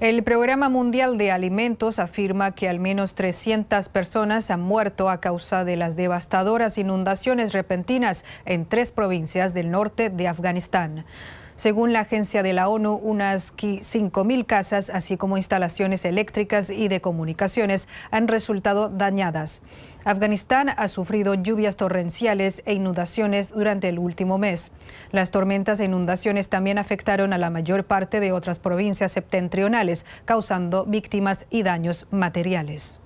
El Programa Mundial de Alimentos afirma que al menos 300 personas han muerto a causa de las devastadoras inundaciones repentinas en tres provincias del norte de Afganistán. Según la agencia de la ONU, unas 5.000 casas, así como instalaciones eléctricas y de comunicaciones, han resultado dañadas. Afganistán ha sufrido lluvias torrenciales e inundaciones durante el último mes. Las tormentas e inundaciones también afectaron a la mayor parte de otras provincias septentrionales, causando víctimas y daños materiales.